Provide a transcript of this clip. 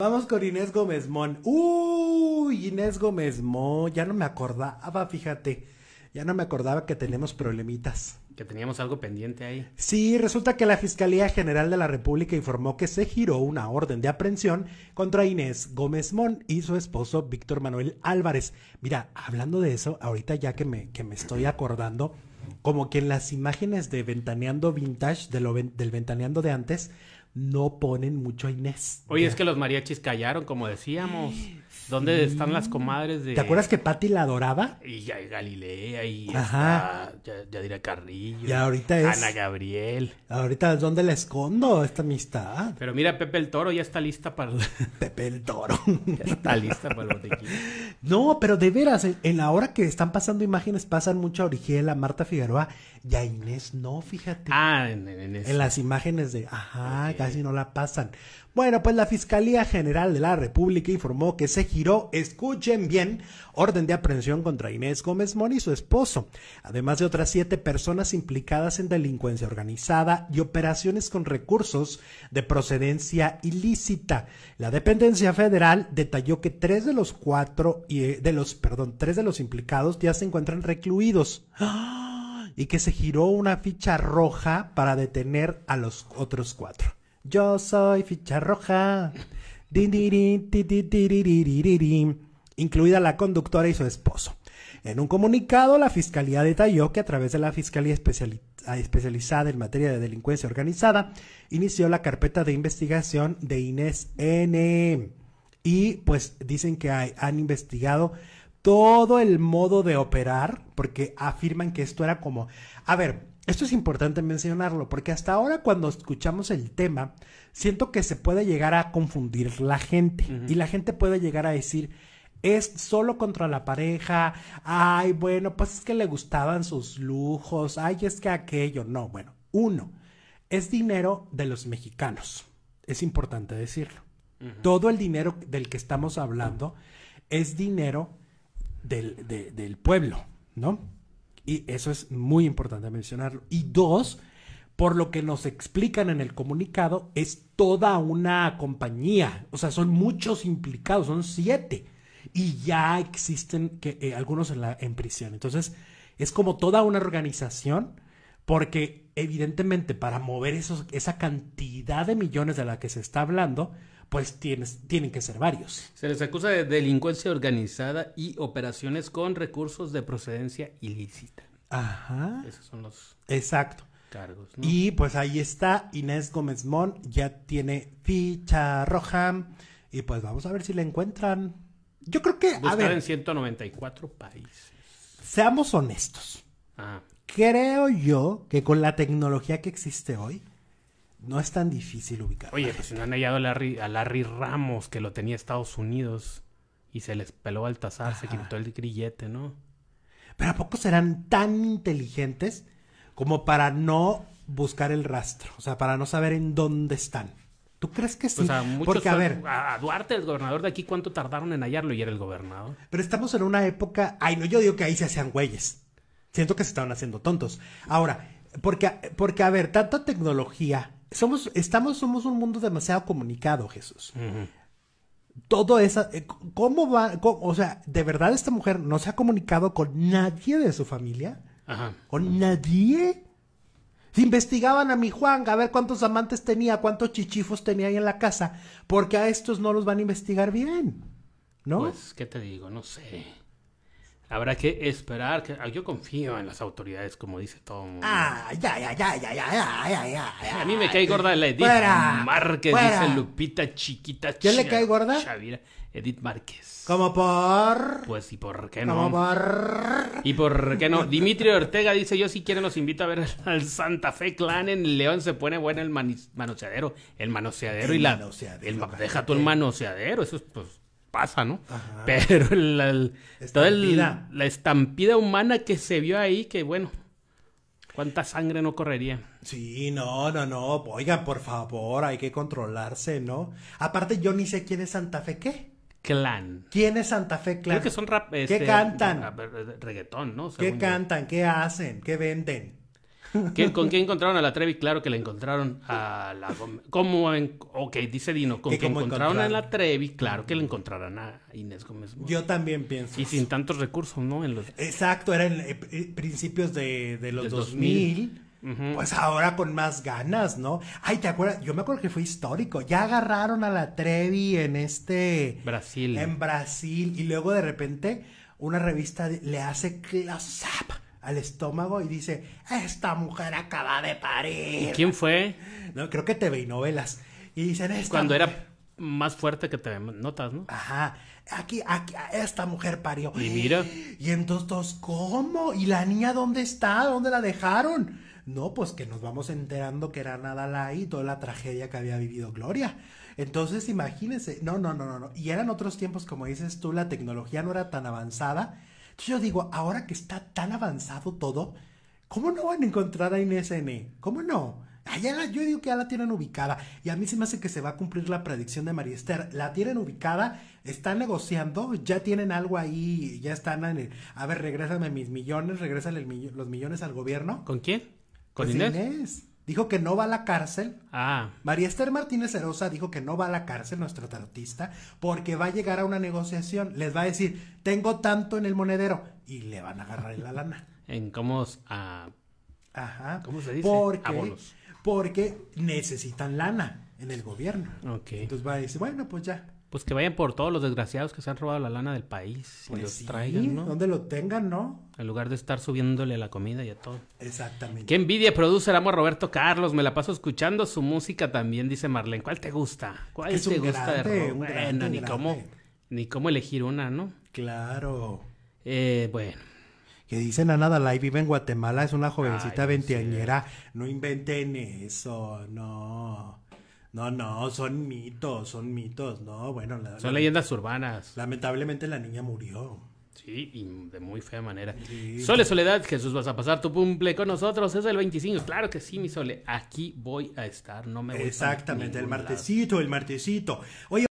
Vamos con Inés Gómez Mon. Uy, Inés Gómez Mon. Ya no me acordaba, fíjate. Ya no me acordaba que tenemos problemitas. Que teníamos algo pendiente ahí. Sí, resulta que la Fiscalía General de la República informó que se giró una orden de aprehensión contra Inés Gómez Mon y su esposo Víctor Manuel Álvarez. Mira, hablando de eso, ahorita ya que me, que me estoy acordando, como que en las imágenes de Ventaneando Vintage, de del Ventaneando de antes, no ponen mucho a Inés. Oye, es que los mariachis callaron, como decíamos. ¿Dónde están las comadres de.? ¿Te acuerdas que Patti la adoraba? Y ya Galilea, y Ajá. ya Yadira Carrillo. Y ahorita es. Ana Gabriel. Ahorita es donde la escondo esta amistad. Pero mira, Pepe el Toro ya está lista para. Pepe el Toro. ya está lista para el botequín. No, pero de veras, en, la hora que están pasando imágenes, pasan mucha a Marta Figueroa. Ya, Inés no, fíjate. Ah, en, las imágenes de, ajá, casi no la pasan. Bueno, pues la Fiscalía General de la República informó que se giró, escuchen bien, orden de aprehensión contra Inés Gómez Mori y su esposo, además de otras siete personas implicadas en delincuencia organizada y operaciones con recursos de procedencia ilícita. La dependencia federal detalló que tres de los cuatro, eh, de los, perdón, tres de los implicados ya se encuentran recluidos. ¡Ah! y que se giró una ficha roja para detener a los otros cuatro. Yo soy ficha roja. Incluida la conductora y su esposo. En un comunicado, la Fiscalía detalló que a través de la Fiscalía ah, Especializada en Materia de Delincuencia Organizada, inició la carpeta de investigación de Inés N. Y pues dicen que han investigado todo el modo de operar, porque afirman que esto era como, a ver, esto es importante mencionarlo, porque hasta ahora cuando escuchamos el tema, siento que se puede llegar a confundir la gente y la gente puede llegar a decir, es solo contra la pareja, ay, bueno, pues es que le gustaban sus lujos, ay, es que aquello, no, bueno, uno, es dinero de los mexicanos, es importante decirlo. Todo el dinero del que estamos hablando es dinero del, del pueblo, ¿no? Y eso es muy importante mencionarlo. Y dos, por lo que nos explican en el comunicado, es toda una compañía, o sea, son muchos implicados, son siete, y ya existen que, eh, algunos en, la, en prisión. Entonces, es como toda una organización porque evidentemente para mover esa cantidad de millones de la que se está hablando, pues tienes, tienen que ser varios. Se les acusa de delincuencia organizada y operaciones con recursos de procedencia ilícita. Ajá. Esos son los... Exacto. Cargos, ¿no? Y pues ahí está Inés Gómez Mon, ya tiene ficha roja y pues vamos a ver si la encuentran. Yo creo que... a ver, en 194 países. Seamos honestos. Ajá. Ah creo yo que con la tecnología que existe hoy, no es tan difícil ubicar. Oye, pues si no han hallado a Larry, Ramos, que lo tenía Estados Unidos, y se les peló Baltasar, se quitó el grillete, ¿no? Pero ¿a poco serán tan inteligentes como para no buscar el rastro? O sea, para no saber en dónde están. ¿Tú crees que sí? O sea, Porque, a, ver, a Duarte, el gobernador de aquí, ¿cuánto tardaron en hallarlo y era el gobernador? Pero estamos en una época... Ay, no, yo digo que ahí se hacían güeyes. Siento que se estaban haciendo tontos. Ahora, porque, porque a ver, tanta tecnología, somos, estamos, somos un mundo demasiado comunicado, Jesús. Todo esa, eh, ¿cómo va? o sea, de verdad esta mujer no se ha comunicado con nadie de su familia, Ajá. con nadie. Se investigaban a mi Juan a ver cuántos amantes tenía, cuántos chichifos tenía ahí en la casa, porque a estos no los van a investigar bien, ¿no? Pues, ¿qué te digo? No sé. Habrá que esperar. Que... Ah, yo confío en las autoridades, como dice todo Ah, ya, ya, ya, ya, ya, ya, ya, ya. A mí me cae gorda la Edith Márquez, dice Lupita Chiquita. ¿Quién le cae gorda? Chavira. Edith Márquez. ¿Cómo por? Pues, ¿y por qué no? ¿Cómo por? ¿Y por qué no? Dimitrio Ortega dice, yo si quieren los invito a ver al Santa Fe Clan en León. Se pone bueno el manoseadero. El manoseadero y la... Manoseadero, el, deja tú el manoseadero. Eso es, pues pasa, ¿no? Pero la, toda la estampida humana que se vio ahí, que bueno, ¿Cuánta sangre no correría? Sí, no, no, no. Oigan, por favor, hay que controlarse, ¿no? Aparte, yo ni sé quién es Santa Fe qué. Clan. ¿Quién es Santa Fe Clan? Creo que son rap. ¿Qué este, cantan? Eh, eh, reggaetón, ¿no? ¿Qué cantan? ¿Qué hacen? ¿Qué venden? ¿Con qué encontraron a la Trevi? Claro que la encontraron a la Gómez. ¿Cómo ok, dice Dino, con que encontraron, a la Trevi, claro que la encontrarán a Inés Gómez. Yo también pienso. Y sin tantos recursos, ¿no? Exacto, era en eh, eh, principios de, los 2000. Pues ahora con más ganas, ¿no? Ay, ¿te acuerdas? Yo me acuerdo que fue histórico. Ya agarraron a la Trevi en este. Brasil. En Brasil. Y luego de repente una revista le hace close up al estómago y dice, esta mujer acaba de parir. ¿Y ¿Quién fue? No, creo que te y novelas. Y dicen, esta Cuando era más fuerte que te notas, ¿no? Ajá. Aquí, aquí, esta mujer parió. Y mira. Y entonces, ¿cómo? ¿Y la niña dónde está? ¿Dónde la dejaron? No, pues que nos vamos enterando que era nada la y toda la tragedia que había vivido Gloria. Entonces, imagínense. No, no, no, no, no. Y eran otros tiempos, como dices tú, la tecnología no era tan avanzada yo digo, ahora que está tan avanzado todo, ¿cómo no van a encontrar a Inés N? ¿Cómo no? Allá ah, yo digo que ya la tienen ubicada. Y a mí se me hace que se va a cumplir la predicción de María Esther. La tienen ubicada, están negociando, ya tienen algo ahí, ya están en A ver, regrésame mis millones, regrésale los millones al gobierno. ¿Con quién? ¿Con pues Inés dijo que no va a la cárcel. Ah. María Esther Martínez Herosa dijo que no va a la cárcel, nuestro tarotista, porque va a llegar a una negociación. Les va a decir, tengo tanto en el monedero y le van a agarrar la lana. En cómo... A Ajá. ¿Cómo se dice? Porque, porque necesitan lana en el gobierno. Ok. Entonces va a decir, bueno, pues ya, pues que vayan por todos los desgraciados que se han robado la lana del país y pues los traigan, ¿no? Donde lo tengan, ¿no? En lugar de estar subiéndole a la comida y a todo. Exactamente. Qué envidia produce el amo Roberto Carlos. Me la paso escuchando su música también, dice Marlene. ¿Cuál te gusta? ¿Cuál te gusta de Roberto? ni cómo ni cómo elegir una, ¿no? Claro. Eh, bueno. Que dicen a nada vive en Guatemala, es una jovencita veinteañera. no inventen eso, no. No, no, son mitos, son mitos, no, bueno. La, son leyendas urbanas. Lamentablemente la niña murió. Sí, y de muy fea manera. Sole Soledad, Jesús, vas a pasar tu cumple con nosotros. Es el 25. Claro que sí, mi Sole. Aquí voy a estar, no me voy Exactamente, el martesito, el martesito. Oye.